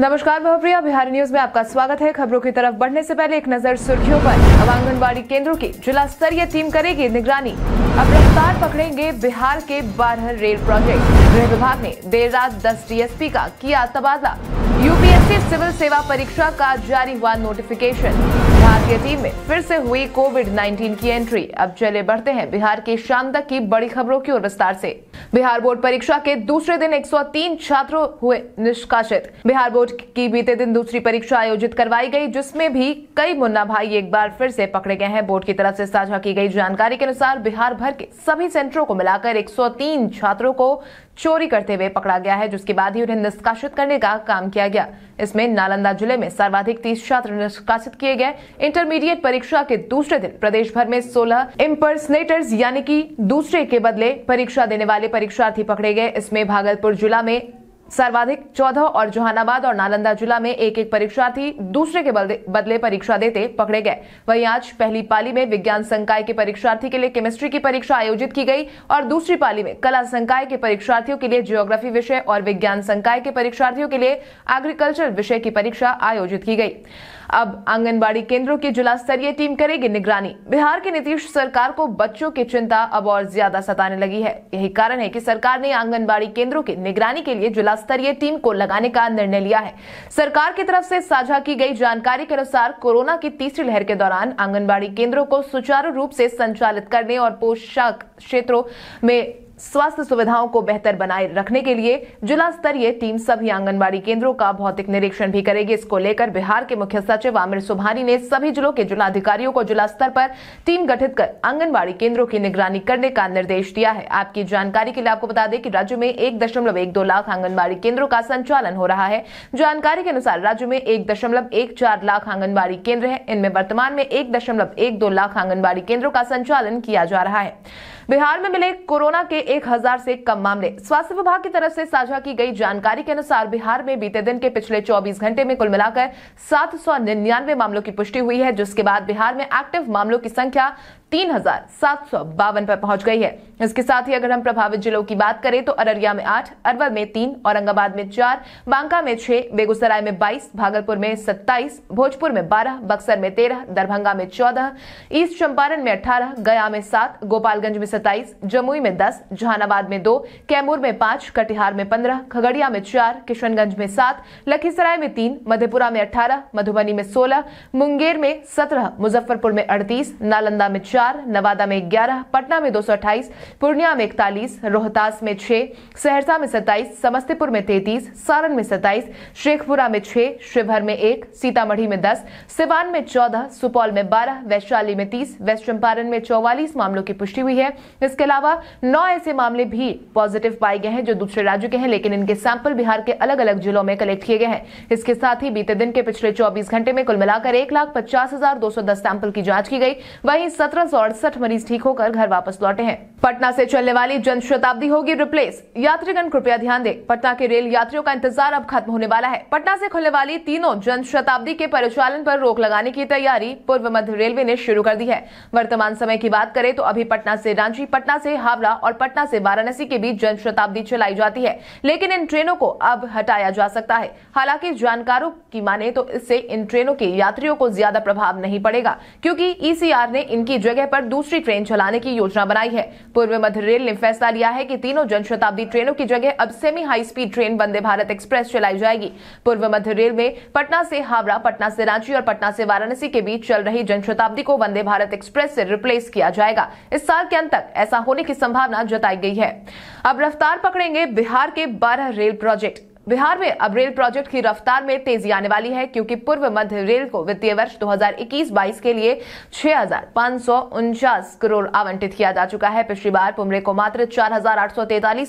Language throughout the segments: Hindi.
नमस्कार बहुप्रिया बिहार न्यूज में आपका स्वागत है खबरों की तरफ बढ़ने से पहले एक नजर सुर्खियों पर अब आंगनबाड़ी केंद्रों की जिला स्तरीय टीम करेगी निगरानी अब रफ्तार पकड़ेंगे बिहार के बारह रेल प्रोजेक्ट गृह विभाग ने देर रात दस डीएसपी का किया तबादला यूपीएससी सिविल सेवा परीक्षा का जारी हुआ नोटिफिकेशन भारतीय टीम में फिर से हुई कोविड 19 की एंट्री अब चले बढ़ते हैं बिहार के शाम तक की बड़ी खबरों की ओर विस्तार ऐसी बिहार बोर्ड परीक्षा के दूसरे दिन 103 छात्रों हुए निष्कासित बिहार बोर्ड की बीते दिन दूसरी परीक्षा आयोजित करवाई गई जिसमें भी कई मुन्ना भाई एक बार फिर से पकड़े गए हैं बोर्ड की तरफ से साझा की गई जानकारी के अनुसार बिहार भर के सभी सेंटरों को मिलाकर 103 छात्रों को चोरी करते हुए पकड़ा गया है जिसके बाद ही उन्हें निष्कासित करने का काम किया गया इसमें नालंदा जिले में सर्वाधिक तीस छात्र निष्कासित किए गए इंटरमीडिएट परीक्षा के दूसरे दिन प्रदेश भर में सोलह इम्पर्सनेटर्स यानी कि दूसरे के बदले परीक्षा देने वाले परीक्षार्थी पकड़े गए इसमें भागलपुर जिला में सर्वाधिक चौदह और जहानाबाद और नालंदा जिला में एक एक परीक्षार्थी दूसरे के बदले परीक्षा देते पकड़े गए वहीं आज पहली पाली में विज्ञान संकाय के परीक्षार्थी के लिए केमिस्ट्री की परीक्षा आयोजित की गई और दूसरी पाली में कला संकाय के परीक्षार्थियों के लिए जियोग्राफी विषय और विज्ञान संकाय के परीक्षार्थियों के लिए एग्रीकल्चर विषय की परीक्षा आयोजित की गई अब आंगनबाड़ी केंद्रों की जिला स्तरीय टीम करेगी निगरानी बिहार की नीतीश सरकार को बच्चों की चिंता अब और ज्यादा सताने लगी है यही कारण है कि सरकार ने आंगनबाड़ी केंद्रों की निगरानी के लिए जिला स्तरीय टीम को लगाने का निर्णय लिया है सरकार की तरफ से साझा की गई जानकारी के अनुसार कोरोना की तीसरी लहर के दौरान आंगनबाड़ी केंद्रों को सुचारू रूप से संचालित करने और पोषक क्षेत्रों में स्वास्थ्य सुविधाओं को बेहतर बनाए रखने के लिए जिला स्तरीय टीम सभी आंगनबाड़ी केंद्रों का भौतिक निरीक्षण भी करेगी इसको लेकर बिहार के मुख्य सचिव आमिर सुबहानी ने सभी जिलों के जिलाधिकारियों को जिला स्तर पर टीम गठित कर आंगनबाड़ी केंद्रों की निगरानी करने का निर्देश दिया है आपकी जानकारी के लिए आपको बता दें कि राज्य में एक दशमलव एक दो लाख आंगनबाड़ी केंद्रों का संचालन हो रहा है जानकारी के अनुसार राज्य में एक दशमलव एक चार लाख आंगनबाड़ी केंद्र है इनमें वर्तमान में एक दशमलव एक दो लाख आंगनबाड़ी केंद्रों का संचालन किया जा रहा है बिहार में मिले कोरोना के एक हजार से कम मामले स्वास्थ्य विभाग की तरफ से साझा की गई जानकारी के अनुसार बिहार में बीते दिन के पिछले 24 घंटे में कुल मिलाकर सात मामलों की पुष्टि हुई है जिसके बाद बिहार में एक्टिव मामलों की संख्या तीन हजार सात सौ बावन पर पहुंच गई है इसके साथ ही अगर हम प्रभावित जिलों की बात करें तो अररिया में आठ अरवल में तीन औरंगाबाद में चार बांका में छह बेगूसराय में बाईस भागलपुर में सत्ताईस भोजपुर में बारह बक्सर में तेरह दरभंगा में चौदह ईस्ट चंपारण में अठारह गया में सात गोपालगंज में सत्ताईस जमुई में दस जहानाबाद में दो कैमूर में पांच कटिहार में पंद्रह खगड़िया में चार किशनगंज में सात लखीसराय में तीन मधेपुरा में अठारह मधुबनी में सोलह मुंगेर में सत्रह मुजफ्फरपुर में अड़तीस नालंदा में चार चार नवादा में ग्यारह पटना में दो पूर्णिया में इकतालीस रोहतास में छह सहरसा में सत्ताईस समस्तीपुर में तैतीस सारण में सत्ताईस शेखपुरा में छह शिवहर में एक सीतामढ़ी में दस सिवान में चौदह सुपौल में बारह वैशाली में तीस वेस्ट चंपारण में चौवालीस मामलों की पुष्टि हुई है इसके अलावा नौ ऐसे मामले भी पॉजिटिव पाए गए हैं जो दूसरे राज्यों के हैं लेकिन इनके सैंपल बिहार के अलग अलग जिलों में कलेक्ट किए गए हैं इसके साथ ही बीते दिन के पिछले चौबीस घंटे में कुल मिलाकर एक लाख पचास हजार दो सौ दस सैंपल की जांच की गई वहीं सत्रह अड़सठ मरीज ठीक होकर घर वापस लौटे हैं पटना से चलने वाली जन शताब्दी होगी रिप्लेस यात्रीगण कृपया ध्यान दें पटना के रेल यात्रियों का इंतजार अब खत्म होने वाला है पटना से खुलने वाली तीनों जन शताब्दी के परिचालन पर रोक लगाने की तैयारी पूर्व मध्य रेलवे ने शुरू कर दी है वर्तमान समय की बात करें तो अभी पटना से रांची पटना से हावड़ा और पटना से वाराणसी के बीच जन शताब्दी चलाई जाती है लेकिन इन ट्रेनों को अब हटाया जा सकता है हालांकि जानकारों की माने तो इससे इन ट्रेनों के यात्रियों को ज्यादा प्रभाव नहीं पड़ेगा क्योंकि ईसीआर e ने इनकी जगह जगह पर दूसरी ट्रेन चलाने की योजना बनाई है पूर्व मध्य रेल ने फैसला लिया है कि तीनों जनशताब्दी ट्रेनों की जगह अब semi high speed train Vande Bharat express चलाई जाएगी पूर्व मध्य रेल में पटना से हावड़ा पटना से रांची और पटना से वाराणसी के बीच चल रही जनशताब्दी को वंदे भारत एक्सप्रेस से रिप्लेस किया जाएगा इस साल के अंत तक ऐसा होने की संभावना जताई गई है अब रफ्तार पकड़ेंगे बिहार के बारह रेल प्रोजेक्ट बिहार में अब रेल प्रोजेक्ट की रफ्तार में तेजी आने वाली है क्योंकि पूर्व मध्य रेल को वित्तीय वर्ष 2021-22 के लिए छह करोड़ आवंटित किया जा चुका है पिछली बार पुमरे को मात्र चार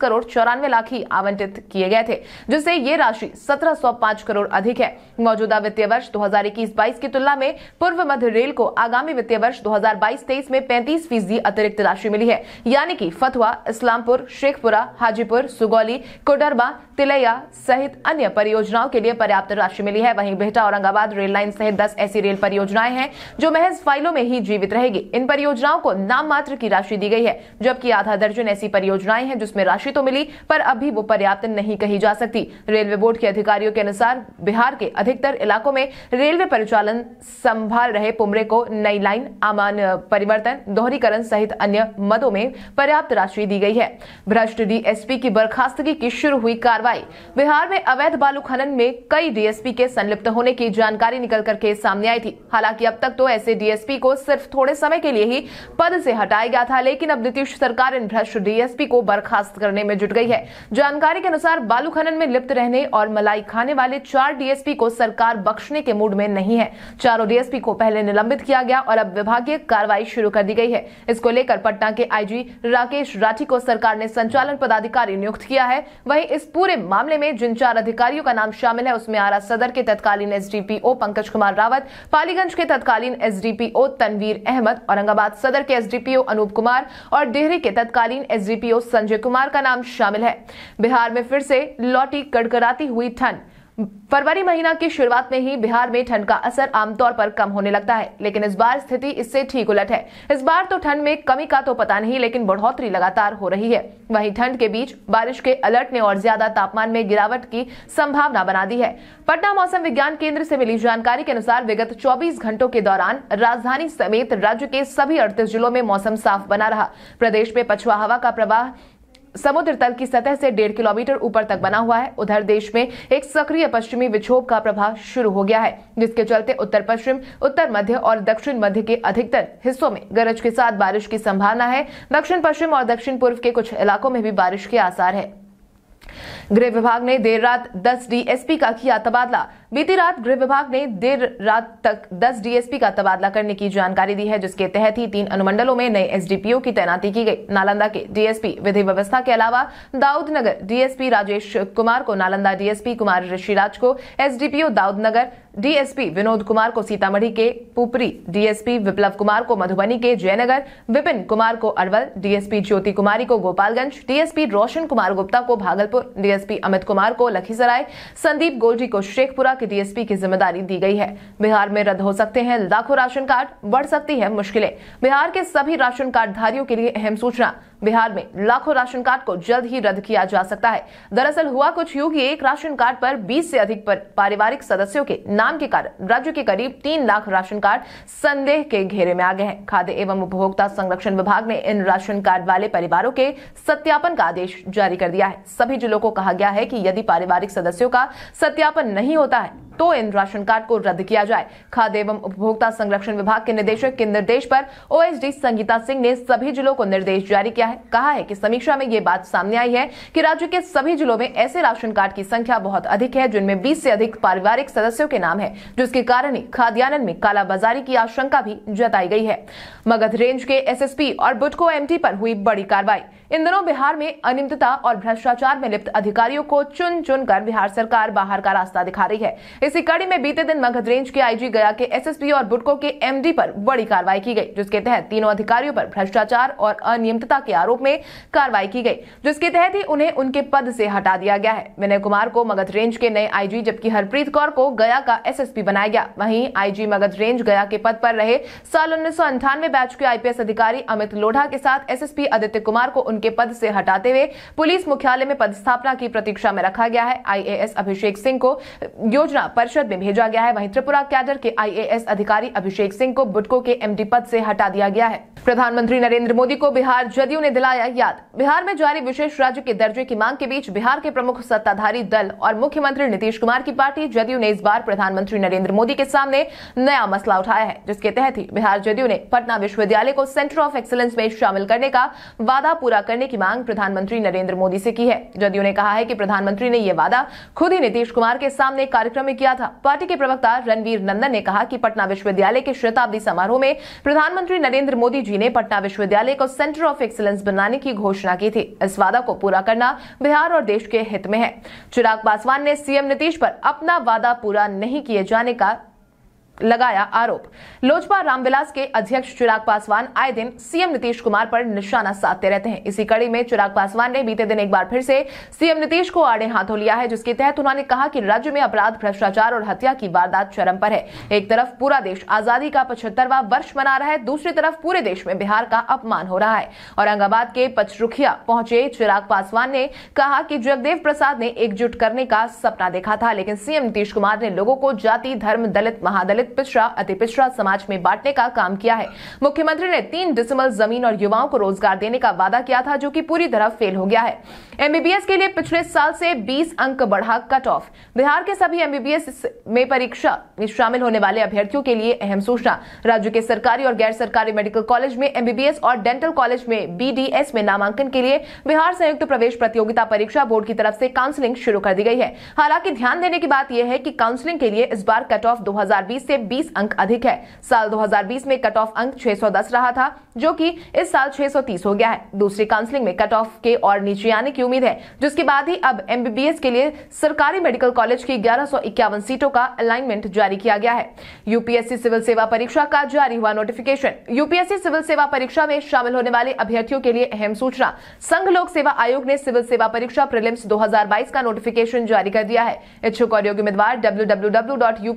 करोड़ चौरानवे लाख ही आवंटित किए गए थे जिससे ये राशि 1705 करोड़ अधिक है मौजूदा वित्तीय वर्ष 2021-22 की तुलना में पूर्व मध्य रेल को आगामी वित्तीय वर्ष 2022-23 में पैंतीस फीसदी अतिरिक्त राशि मिली है यानी कि फतवा इस्लामपुर शेखपुरा हाजीपुर सुगौली कोडरबा तिलैया सहित अन्य परियोजनाओं के लिए पर्याप्त राशि मिली है वहीं बेहटा औरंगाबाद रेल लाइन सहित दस ऐसी रेल परियोजनाएं हैं जो महज फाइलों में ही जीवित रहेगी इन परियोजनाओं को नाम मात्र की राशि दी गई है जबकि आधा दर्जन ऐसी परियोजनाएं हैं जिसमें राशि तो मिली पर अभी वो पर्याप्त नहीं कही जा सकती रेलवे बोर्ड के अधिकारियों के अनुसार बिहार के अधिकतर इलाकों में रेलवे परिचालन संभाल रहे पुमरे को नई लाइन आमान परिवर्तन दोहरीकरण सहित अन्य मदों में पर्याप्त राशि दी गई है भ्रष्ट डीएसपी की बर्खास्तगी की शुरू हुई कार्रवाई बिहार बिहार में अवैध बालू खनन में कई डीएसपी के संलिप्त होने की जानकारी निकल कर के सामने आई थी हालांकि अब तक तो ऐसे डीएसपी को सिर्फ थोड़े समय के लिए ही पद से हटाया गया था लेकिन अब नीतीश सरकार इन भ्रष्ट डीएसपी को बर्खास्त करने में जुट गई है जानकारी के अनुसार बालू खनन में लिप्त रहने और मलाई खाने वाले चार डीएसपी को सरकार बख्शने के मूड में नहीं है चारों डीएसपी को पहले निलंबित किया गया और अब विभागीय कार्रवाई शुरू कर दी गई है इसको लेकर पटना के आईजी राकेश राठी को सरकार ने संचालन पदाधिकारी नियुक्त किया है वही इस पूरे मामले में जिन चार अधिकारियों का नाम शामिल है उसमें आरा सदर के तत्कालीन एसडीपीओ पंकज कुमार रावत पालीगंज के तत्कालीन एसडीपीओ तनवीर अहमद औरंगाबाद सदर के एसडीपीओ अनूप कुमार और डेहरी के तत्कालीन एसडीपीओ संजय कुमार का नाम शामिल है बिहार में फिर से लौटी कड़कड़ाती हुई ठंड फरवरी महीना की शुरुआत में ही बिहार में ठंड का असर आमतौर पर कम होने लगता है लेकिन इस बार स्थिति इससे ठीक उलट है इस बार तो ठंड में कमी का तो पता नहीं लेकिन बढ़ोतरी लगातार हो रही है वहीं ठंड के बीच बारिश के अलर्ट ने और ज्यादा तापमान में गिरावट की संभावना बना दी है पटना मौसम विज्ञान केंद्र से मिली जानकारी के अनुसार विगत चौबीस घंटों के दौरान राजधानी समेत राज्य के सभी अड़तीस जिलों में मौसम साफ बना रहा प्रदेश में पछुआ हवा का प्रवाह समुद्र तल की सतह से डेढ़ किलोमीटर ऊपर तक बना हुआ है उधर देश में एक सक्रिय पश्चिमी विक्षोभ का प्रभाव शुरू हो गया है जिसके चलते उत्तर पश्चिम उत्तर मध्य और दक्षिण मध्य के अधिकतर हिस्सों में गरज के साथ बारिश की संभावना है दक्षिण पश्चिम और दक्षिण पूर्व के कुछ इलाकों में भी बारिश के आसार है गृह विभाग ने देर रात 10 डीएसपी का किया तबादला बीती रात गृह विभाग ने देर रात तक 10 डीएसपी का तबादला करने की जानकारी दी है जिसके तहत ही तीन अनुमंडलों में नए एसडीपीओ की तैनाती की गई नालंदा के डीएसपी विधि व्यवस्था के अलावा दाऊदनगर डीएसपी राजेश कुमार को नालंदा डीएसपी कुमार ऋषिराज को एसडीपीओ दाऊदनगर डीएसपी विनोद कुमार को सीतामढ़ी के पुपरी डीएसपी विप्लव कुमार को मधुबनी के जयनगर विपिन कुमार को अरवल डीएसपी ज्योति कुमारी को गोपालगंज डीएसपी रोशन कुमार गुप्ता को भागलपुर डीएसपी अमित कुमार को लखीसराय संदीप गोल्डी को शेखपुरा के डीएसपी की जिम्मेदारी दी गई है बिहार में रद्द हो सकते हैं लाखों राशन कार्ड बढ़ सकती है मुश्किलें बिहार के सभी राशन कार्ड धारियों के लिए अहम सूचना बिहार में लाखों राशन कार्ड को जल्द ही रद्द किया जा सकता है दरअसल हुआ कुछ यू की एक राशन कार्ड पर 20 से अधिक पारिवारिक सदस्यों के नाम के कारण राज्य के करीब तीन लाख राशन कार्ड संदेह के घेरे में आ गए हैं खाद्य एवं उपभोक्ता संरक्षण विभाग ने इन राशन कार्ड वाले परिवारों के सत्यापन का आदेश जारी कर दिया है सभी जिलों को कहा गया है की यदि पारिवारिक सदस्यों का सत्यापन नहीं होता है तो इन राशन कार्ड को रद्द किया जाए खाद्य एवं उपभोक्ता संरक्षण विभाग के निदेशक के निर्देश पर ओएसडी संगीता सिंह ने सभी जिलों को निर्देश जारी किया है कहा है कि समीक्षा में ये बात सामने आई है कि राज्य के सभी जिलों में ऐसे राशन कार्ड की संख्या बहुत अधिक है जिनमें बीस से अधिक पारिवारिक सदस्यों के नाम है जिसके कारण ही खाद्यान्न में कालाबाजारी की आशंका भी जताई गई है मगध रेंज के एस और बुटको एम पर हुई बड़ी कार्रवाई इन दिनों बिहार में अनियमितता और भ्रष्टाचार में लिप्त अधिकारियों को चुन चुन कर बिहार सरकार बाहर का रास्ता दिखा रही है इसी कड़ी में बीते दिन मगध रेंज के आईजी गया के एसएसपी और बुटको के एमडी पर बड़ी कार्रवाई की गई जिसके तहत तीनों अधिकारियों पर भ्रष्टाचार और अनियमितता के आरोप में कार्रवाई की गई जिसके तहत ही उन्हें उनके पद से हटा दिया गया है विनय कुमार को मगध रेंज के नए आईजी जबकि हरप्रीत कौर को गया का एसएसपी बनाया गया वहीं आईजी मगध रेंज गया के पद पर रहे साल उन्नीस बैच के आईपीएस अधिकारी अमित लोढ़ा के साथ एसएसपी आदित्य कुमार को उनके उनके पद से हटाते हुए पुलिस मुख्यालय में पदस्थापना की प्रतीक्षा में रखा गया है आईएएस अभिषेक सिंह को योजना परिषद में भेजा गया है वहीं त्रिपुरा कैडर के आईएएस अधिकारी अभिषेक सिंह को बुटको के एमडी पद से हटा दिया गया है प्रधानमंत्री नरेंद्र मोदी को बिहार जदयू ने दिलाया याद बिहार में जारी विशेष राज्य के दर्जे की मांग के बीच बिहार के प्रमुख सत्ताधारी दल और मुख्यमंत्री नीतीश कुमार की पार्टी जदयू ने इस बार प्रधानमंत्री नरेंद्र मोदी के सामने नया मसला उठाया है जिसके तहत ही बिहार जदयू ने पटना विश्वविद्यालय को सेंटर ऑफ एक्सीलेंस में शामिल करने का वादा पूरा कर करने की मांग प्रधानमंत्री नरेंद्र मोदी से की है जदयू ने कहा है कि प्रधानमंत्री ने यह वादा खुद ही नीतीश कुमार के सामने कार्यक्रम में किया था पार्टी के प्रवक्ता रणवीर नंदन ने कहा कि पटना विश्वविद्यालय के शताब्दी समारोह में प्रधानमंत्री नरेंद्र मोदी जी ने पटना विश्वविद्यालय को सेंटर ऑफ एक्सीलेंस बनाने की घोषणा की थी इस वादा को पूरा करना बिहार और देश के हित में है चिराग पासवान ने सीएम नीतीश पर अपना वादा पूरा नहीं किए जाने का लगाया आरोप लोजपा रामविलास के अध्यक्ष चिराग पासवान आए दिन सीएम नीतीश कुमार पर निशाना साधते रहते हैं इसी कड़ी में चिराग पासवान ने बीते दिन एक बार फिर से सीएम नीतीश को आड़े हाथों लिया है जिसके तहत उन्होंने कहा कि राज्य में अपराध भ्रष्टाचार और हत्या की वारदात चरम पर है एक तरफ पूरा देश आजादी का पचहत्तरवा वर्ष मना रहा है दूसरी तरफ पूरे देश में बिहार का अपमान हो रहा है औरंगाबाद के पचरुखिया पहुंचे चिराग पासवान ने कहा कि जगदेव प्रसाद ने एकजुट करने का सपना देखा था लेकिन सीएम नीतीश कुमार ने लोगों को जाति धर्म दलित महादलित दलित पिछड़ा अति पिछड़ा समाज में बांटने का काम किया है मुख्यमंत्री ने तीन डिसमल जमीन और युवाओं को रोजगार देने का वादा किया था जो की पूरी तरह फेल हो गया है एमबीबीएस के लिए पिछले साल से बीस अंक बढ़ा कट ऑफ बिहार के सभी एमबीबीएस में परीक्षा में शामिल होने वाले अभ्यर्थियों के लिए अहम सूचना राज्य के सरकारी और गैर सरकारी मेडिकल कॉलेज में एमबीबीएस और डेंटल कॉलेज में बीडीएस में नामांकन के लिए बिहार संयुक्त प्रवेश प्रतियोगिता परीक्षा बोर्ड की तरफ से काउंसलिंग शुरू कर दी गई है हालांकि ध्यान देने की बात यह है कि काउंसलिंग के लिए इस बार कट ऑफ दो से से 20 अंक अधिक है साल 2020 में कट ऑफ अंक 610 रहा था जो कि इस साल 630 हो गया है दूसरी काउंसलिंग में कट ऑफ के और नीचे आने की उम्मीद है जिसके बाद ही अब एमबीबीएस के लिए सरकारी मेडिकल कॉलेज की ग्यारह सीटों का अलाइनमेंट जारी किया गया है यूपीएससी सिविल सेवा परीक्षा का जारी हुआ नोटिफिकेशन यूपीएससी सिविल सेवा परीक्षा में शामिल होने वाले अभ्यर्थियों के लिए अहम सूचना संघ लोक सेवा आयोग ने सिविल सेवा परीक्षा प्रिलिम्स 2022 का नोटिफिकेशन जारी कर दिया है इच्छुक और योग्य उम्मीदवार डब्ल्यू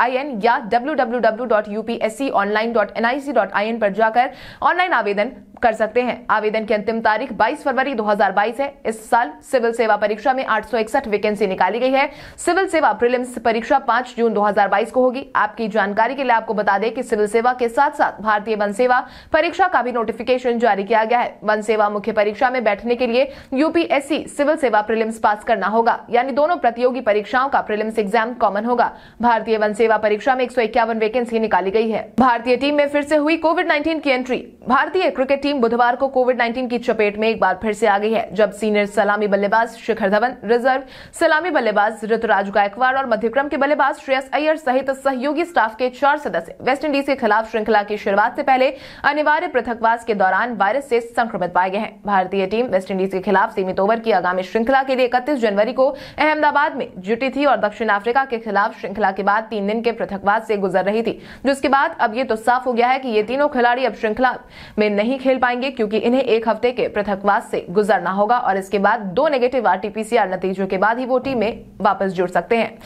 इन या W W W dot online dot dot I N पर जाकर ऑनलाइन आवेदन कर सकते हैं आवेदन की अंतिम तारीख 22 फरवरी 2022 है इस साल सिविल सेवा परीक्षा में आठ वैकेंसी निकाली गई है सिविल सेवा प्रिलिम्स परीक्षा 5 जून 2022 को होगी आपकी जानकारी के लिए आपको बता दें कि सिविल सेवा के साथ साथ भारतीय वन सेवा परीक्षा का भी नोटिफिकेशन जारी किया गया है वन सेवा मुख्य परीक्षा में बैठने के लिए यूपीएससी सिविल सेवा प्रिलिम्स पास करना होगा यानी दोनों प्रतियोगी परीक्षाओं का प्रिलिम्स एग्जाम कॉमन होगा भारतीय वन सेवा परीक्षा में एक वैकेंसी निकाली गई है भारतीय टीम में फिर से हुई कोविड नाइन्टीन की एंट्री भारतीय क्रिकेट टीम बुधवार को कोविड 19 की चपेट में एक बार फिर से आ गई है जब सीनियर सलामी बल्लेबाज शिखर धवन रिजर्व सलामी बल्लेबाज ऋतुराज गायकवाड़ और मध्यक्रम के बल्लेबाज श्रेयस अय्यर सहित सहयोगी स्टाफ के चार सदस्य वेस्टइंडीज के खिलाफ श्रृंखला की शुरुआत से पहले अनिवार्य पृथकवास के दौरान वायरस से संक्रमित पाए गए हैं भारतीय टीम वेस्टइंडीज के खिलाफ सीमित ओवर की आगामी श्रृंखला के लिए इकतीस जनवरी को अहमदाबाद में जुटी थी और दक्षिण अफ्रीका के खिलाफ श्रृंखला के बाद तीन दिन के पृथकवास से गुजर रही थी जिसके बाद अब ये तो साफ हो गया है कि ये तीनों खिलाड़ी अब श्रृंखला में नहीं खेल पाएंगे क्योंकि इन्हें एक हफ्ते के पृथकवास से गुजरना होगा और इसके बाद दो नेगेटिव आरटीपीसीआर नतीजों के बाद ही वो टीम में वापस जुड़ सकते हैं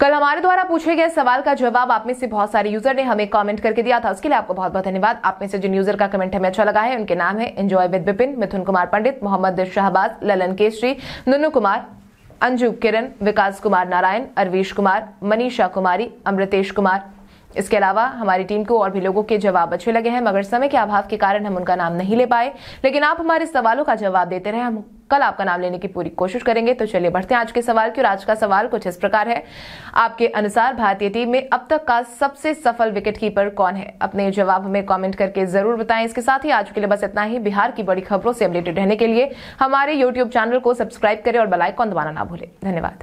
कल हमारे द्वारा पूछे गए सवाल का जवाब आप में से बहुत सारे यूजर ने हमें कमेंट करके दिया था उसके लिए आपको बहुत बहुत धन्यवाद आप में से जिन यूजर का कमेंट हमें अच्छा लगा है उनके नाम है एंजॉय विद बिपिन मिथुन कुमार पंडित मोहम्मद शाहबाज ललन केसरी नुनू कुमार अंजू किरण विकास कुमार नारायण अरवीश कुमार मनीषा कुमारी अमृतेश कुमार इसके अलावा हमारी टीम को और भी लोगों के जवाब अच्छे लगे हैं मगर समय के अभाव के कारण हम उनका नाम नहीं ले पाए लेकिन आप हमारे सवालों का जवाब देते रहे हम कल आपका नाम लेने की पूरी कोशिश करेंगे तो चलिए बढ़ते हैं आज के सवाल की और आज का सवाल कुछ इस प्रकार है आपके अनुसार भारतीय टीम में अब तक का सबसे सफल विकेट कीपर कौन है अपने जवाब हमें कमेंट करके जरूर बताएं इसके साथ ही आज के लिए बस इतना ही बिहार की बड़ी खबरों से अपडेटेड रहने के लिए हमारे यूट्यूब चैनल को सब्सक्राइब करें और बेलाइकॉन दबाना ना भूलें धन्यवाद